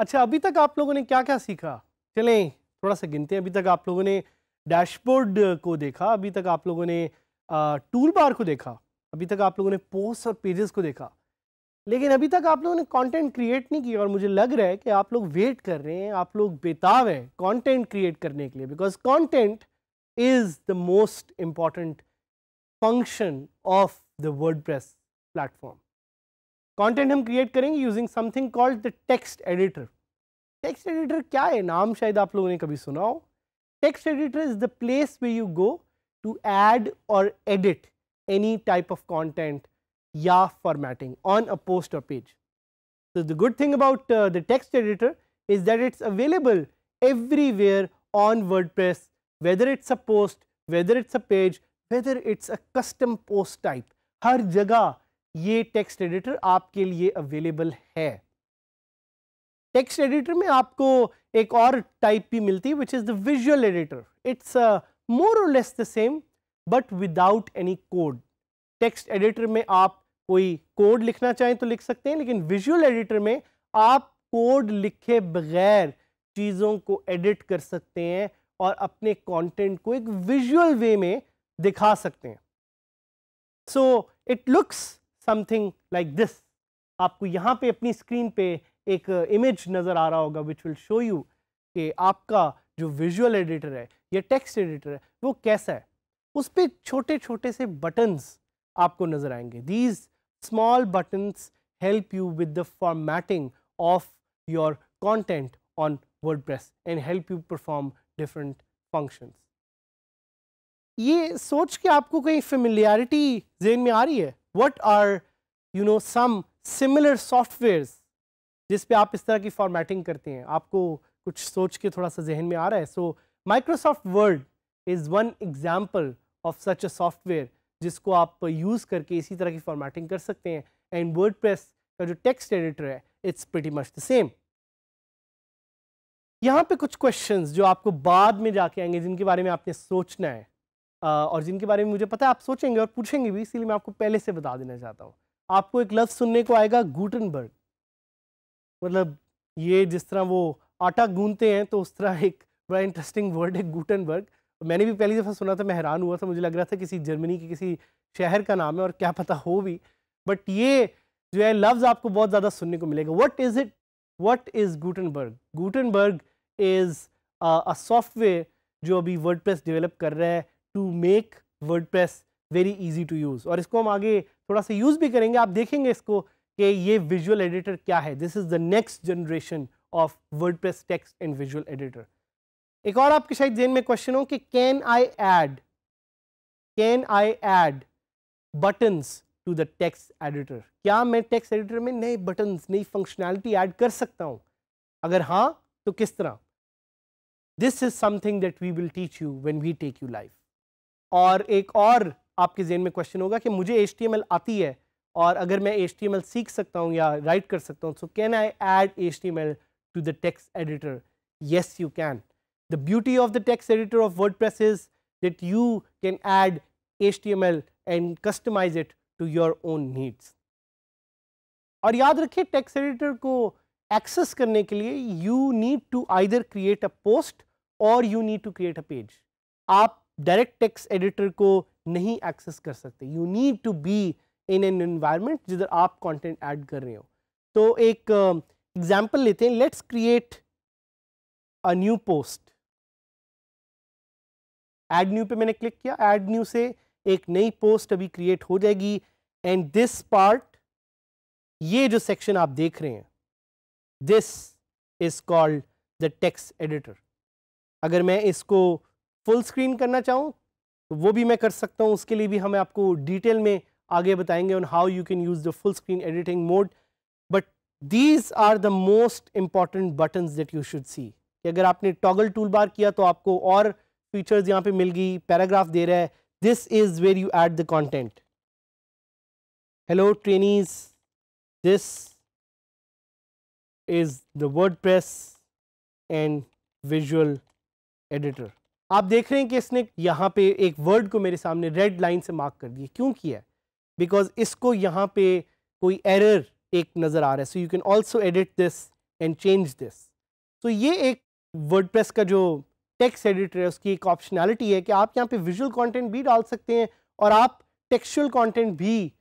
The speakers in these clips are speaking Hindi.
अच्छा अभी तक आप लोगों ने क्या क्या सीखा चलें थोड़ा सा गिनते हैं अभी तक आप लोगों ने डैशबोर्ड को देखा अभी तक आप लोगों ने टूल बार को देखा अभी तक आप लोगों ने पोस्ट और पेजेस को देखा लेकिन अभी तक आप लोगों ने कंटेंट क्रिएट नहीं किया और मुझे लग रहा है कि आप लोग वेट कर रहे हैं आप लोग बेताब हैं कंटेंट क्रिएट करने के लिए because content is the most important function of the word platform content हम क्रिएट करेंगे using something called the text editor text editor क्या है नाम शायद आप लोगों ने कभी सुना हो text editor is the place way you go to add और edit any type of content या फॉर्मेटिंग ऑन अ पोस्ट और page so the good thing about the text editor is that it's available everywhere on WordPress whether it's a post whether it's a page whether it's a custom post type हर जगह ये टेक्स्ट एडिटर आपके लिए अवेलेबल है टेक्स्ट एडिटर में आपको एक और टाइप भी मिलती है which is the visual editor it's more और less the same but without any code text editor में आप कोई कोड लिखना चाहें तो लिख सकते हैं लेकिन विजुअल एडिटर में आप कोड लिखे बगैर चीज़ों को एडिट कर सकते हैं और अपने कंटेंट को एक विजुअल वे में दिखा सकते हैं so it looks something like this आपको यहाँ पे अपनी स्क्रीन पे एक इमेज uh, नज़र आ रहा होगा विच विल शो यू कि आपका जो विजुअल एडिटर है या टेक्स्ट एडिटर है वो कैसा है उस पर छोटे छोटे से बटन्स आपको नज़र आएंगे these small buttons help you with the formatting of your content on WordPress and help you perform different functions ये सोच के आपको कहीं फेमिलियरिटी जेन में आ रही है what are you know some similar softwares जिस आप इस तरह की फॉर्मेटिंग करते हैं आपको कुछ सोच के थोड़ा सा जहन में आ रहा है so Microsoft Word is one example of such a software जिसको आप यूज़ करके इसी तरह की फॉर्मेटिंग कर सकते हैं एंड वर्ड प्रेस का जो टेक्स्ट एडिटर है it's pretty much the same यहाँ पे कुछ क्वेश्चंस जो आपको बाद में जाके आएंगे जिनके बारे में आपने सोचना है और जिनके बारे में मुझे पता है आप सोचेंगे और पूछेंगे भी इसीलिए मैं आपको पहले से बता देना चाहता हूँ आपको एक लफ्ज़ सुनने को आएगा गुटनबर्ग मतलब ये जिस तरह वो आटा गूंदते हैं तो उस तरह एक बड़ा इंटरेस्टिंग वर्ड है गुटनबर्ग मैंने भी पहली दफ़ा सुना था मैं हैरान हुआ था मुझे लग रहा था किसी जर्मनी के किसी शहर का नाम है और क्या पता हो भी बट ये जो है लफ्ज़ आपको बहुत ज़्यादा सुनने को मिलेगा what is it what is Gutenberg Gutenberg is a software जो अभी वर्ड डेवलप कर रहा है to make press very easy to use और इसको हम आगे थोड़ा सा यूज़ भी करेंगे आप देखेंगे इसको कि ये विजुअल एडिटर क्या है this is the next generation of WordPress text and visual editor एक और आपके शायद जेन में क्वेश्चन हो कि can I add can I add buttons to the text editor क्या मैं टेक्स एडिटर में नए बटन्स नई फंक्शनैलिटी ऐड कर सकता हूँ अगर हाँ तो किस तरह this is something that we will teach you when we take you life और एक और आपके जेन में क्वेश्चन होगा कि मुझे एच आती है और अगर मैं एच सीख सकता हूँ या राइट कर सकता हूँ so can I add H T to the text editor yes you can the beauty of the text editor of WordPress is that you can add HTML and customise it to your own needs और याद रखिए टेक्स एडिटर को एक्सेस करने के लिए you need to either create a post और you need to create a page आप डायरेक्ट टेक्स्ट एडिटर को नहीं एक्सेस कर सकते you need to be in an environment जिधर आप कंटेंट ऐड कर रहे हो तो एक एग्जांपल uh, लेते हैं let's create a new post add new पे मैंने क्लिक किया ऐड न्यू से एक नई पोस्ट अभी क्रिएट हो जाएगी एंड दिस पार्ट ये जो सेक्शन आप देख रहे हैं this is called the text editor अगर मैं इसको फुल स्क्रीन करना चाहूँ तो वो भी मैं कर सकता हूँ उसके लिए भी हम आपको डिटेल में आगे बताएंगे on how you can use the full screen editing mode but these are the most important button that you should see कि अगर आपने टॉगल टूल बार किया तो आपको और फीचर्स यहाँ पे मिल गई पैराग्राफ दे रहा है this is where you add the content hello this is the WordPress and visual editor आप देख रहे हैं कि इसने यहाँ पे एक वर्ड को मेरे सामने रेड लाइन से मार्क कर दिया क्यों किया है बिकॉज इसको यहाँ पे कोई एरर एक नज़र आ रहा है so you can also edit this and change this तो ये एक वर्ड का जो टेक्स्ट एडिटर है उसकी एक ऑप्शनैलिटी है कि आप यहाँ पे विजुअल कंटेंट भी डाल सकते हैं और आप टेक्सुअल कंटेंट भी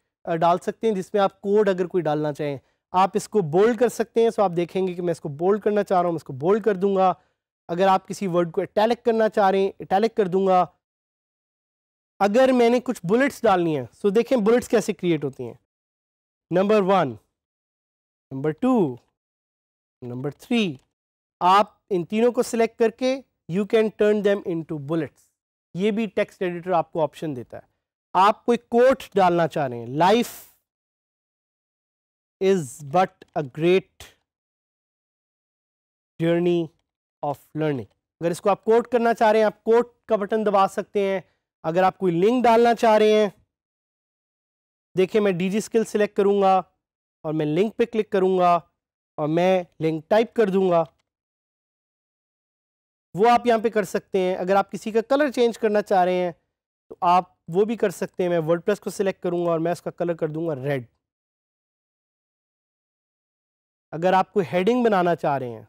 डाल सकते हैं जिसमें आप कोड अगर कोई डालना चाहें आप इसको बोल्ड कर सकते हैं सो आप देखेंगे कि मैं इसको बोल्ड करना चाह रहा हूँ मैं इसको बोल्ड कर दूंगा अगर आप किसी वर्ड को इटैलिक करना चाह रहे हैं इटैलिक कर दूंगा अगर मैंने कुछ बुलेट्स डालनी है सो देखें बुलेट्स कैसे क्रिएट होती हैं number one number two number three आप इन तीनों को सिलेक्ट करके you can turn them into bullets ये भी टेक्स्ट एडिटर आपको ऑप्शन देता है आप कोई कोट डालना चाह रहे हैं life is but a great journey of learning अगर इसको आप कोट करना चाह रहे हैं आप कोट का बटन दबा सकते हैं अगर आप कोई लिंक डालना चाह रहे हैं देखिए मैं डीजी स्किल सिलेक्ट करूंगा और मैं लिंक पे क्लिक करूंगा और मैं लिंक टाइप कर दूंगा वो आप यहाँ पे कर सकते हैं अगर आप किसी का कलर चेंज करना चाह रहे हैं तो आप वो भी कर सकते हैं मैं वर्ड को सिलेक्ट करूँगा और मैं उसका कलर कर दूंगा रेड अगर आप कोई हेडिंग बनाना चाह रहे हैं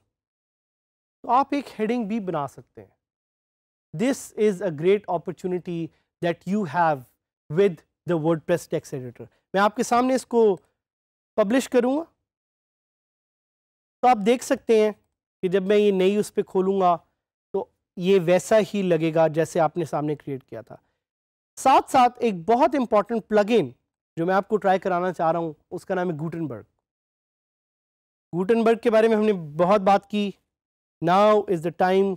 तो आप एक हेडिंग भी बना सकते हैं this is a great opportunity that you have with the WordPress text editor मैं आपके सामने इसको पब्लिश करूँगा तो आप देख सकते हैं कि जब मैं ये नई उस पर खोलूँगा तो ये वैसा ही लगेगा जैसे आपने सामने क्रिएट किया था साथ साथ एक बहुत इंपॉर्टेंट प्लगइन जो मैं आपको ट्राई कराना चाह रहा हूँ उसका नाम है गूटनबर्ग गूटनबर्ग के बारे में हमने बहुत बात की Now is the time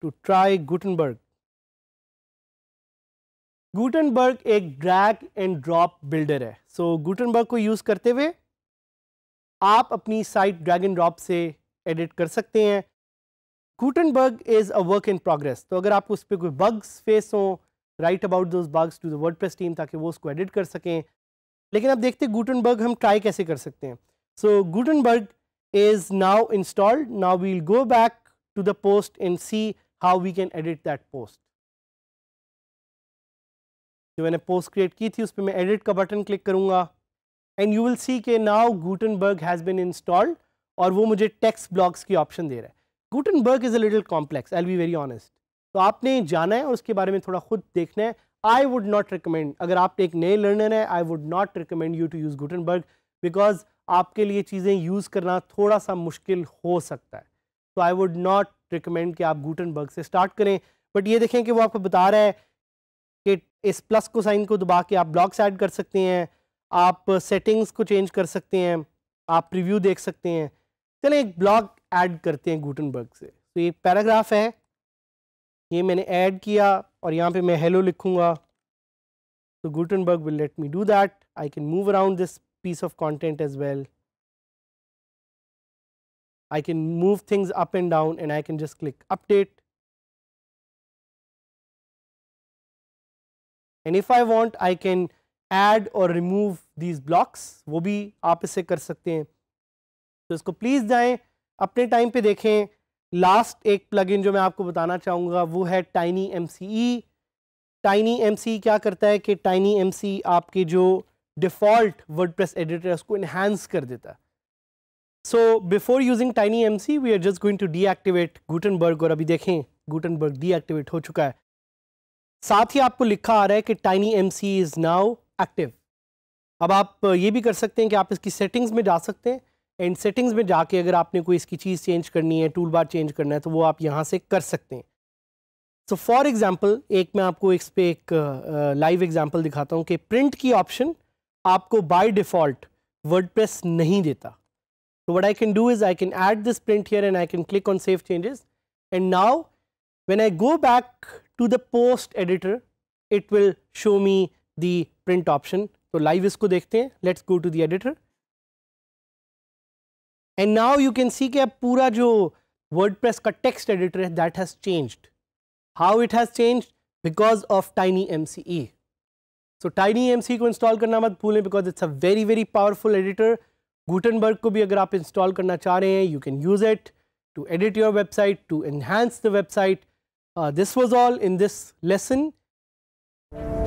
to try Gutenberg. Gutenberg एक ड्रैग एंड ड्रॉप बिल्डर है सो so, गुटनबर्ग को यूज़ करते हुए आप अपनी साइट ड्रैग एंड ड्रॉप से एडिट कर सकते हैं Gutenberg is a work in progress तो अगर आपको उस पर कोई बग्स फेस हो write about those bugs to the WordPress team ताकि वो उसको एडिट कर सकें लेकिन अब देखते हैं गुटनबर्ग हम ट्राई कैसे कर सकते हैं so so, Gutenberg is now installed. Now, we will go back to the post and see how we can edit that post. जो मैंने पोस्ट क्रिएट की थी उस पर मैं एडिट का बटन क्लिक करूंगा एंड यू विल सी के now Gutenberg has been installed और वो मुझे टेक्स्ट ब्लॉक्स की ऑप्शन दे रहा है Gutenberg is a little complex I be very honest तो आपने जाना है और उसके बारे में थोड़ा खुद देखना है आई वुड नॉट रिकमेंड अगर आप एक नए लर्नर हैं I would not recommend you to use Gutenberg because आपके लिए चीज़ें यूज़ करना थोड़ा सा मुश्किल हो सकता है तो आई वुड नॉट रिकमेंड कि आप गूटनबर्ग से स्टार्ट करें बट ये देखें कि वो आपको बता रहा है कि इस प्लस को साइन को दबा के आप ब्लॉक्स ऐड कर सकते हैं आप सेटिंग्स को चेंज कर सकते हैं आप रिव्यू देख सकते हैं चलें एक ब्लॉग ऐड करते हैं गूटनबर्ग से तो ये पैराग्राफ है ये मैंने ऐड किया और यहाँ पे मैं हेलो लिखूँगा तो Gutenberg will let me do that I can move around this piece of content as well. I can move things up and down and I can just click update. And if I want I can add or remove these blocks wo bhi aap इससे kar sakte hain to isko please jaye apne time pe देखें last ek plugin jo main aapko batana chahunga wo hai tiny mce tiny mce kya karta hai ki tiny mce aapke jo default WordPress editor उसको इन्हांस कर देता है so before using tiny M C we are just going to deactivate Gutenberg और अभी देखें गुटनबर्ग डीएक्टिवेट हो चुका है साथ ही आपको लिखा आ रहा है कि tiny M C is now active अब आप ये भी कर सकते हैं कि आप इसकी सेटिंग्स में जा सकते हैं एंड सेटिंग्स में जाके अगर आपने कोई इसकी चीज़ चेंज करनी है टूल बार चेंज करना है तो वो आप यहाँ से कर सकते हैं सो फॉर एग्ज़ाम्पल एक मैं आपको इस पर एक लाइव uh, एग्ज़ाम्पल दिखाता हूँ कि प्रिंट की ऑप्शन आपको बाई डिफ़ॉल्ट वर्ड प्रेस नहीं देता तो what I can do is I can add this print here and I can click on save changes and now when I go back to the post editor it will show me the print option तो लाइव इसको देखते हैं let's go to the editor and now you can see के अब पूरा जो वर्ड का टेक्स्ट एडिटर है that has changed how it has change because of tiny M C E so tiny M को इंस्टॉल करना मत भूलें because it's a very very powerful editor Gutenberg को भी अगर आप इंस्टॉल करना चाह रहे हैं you can use it to edit your website to enhance the website this was all in this lesson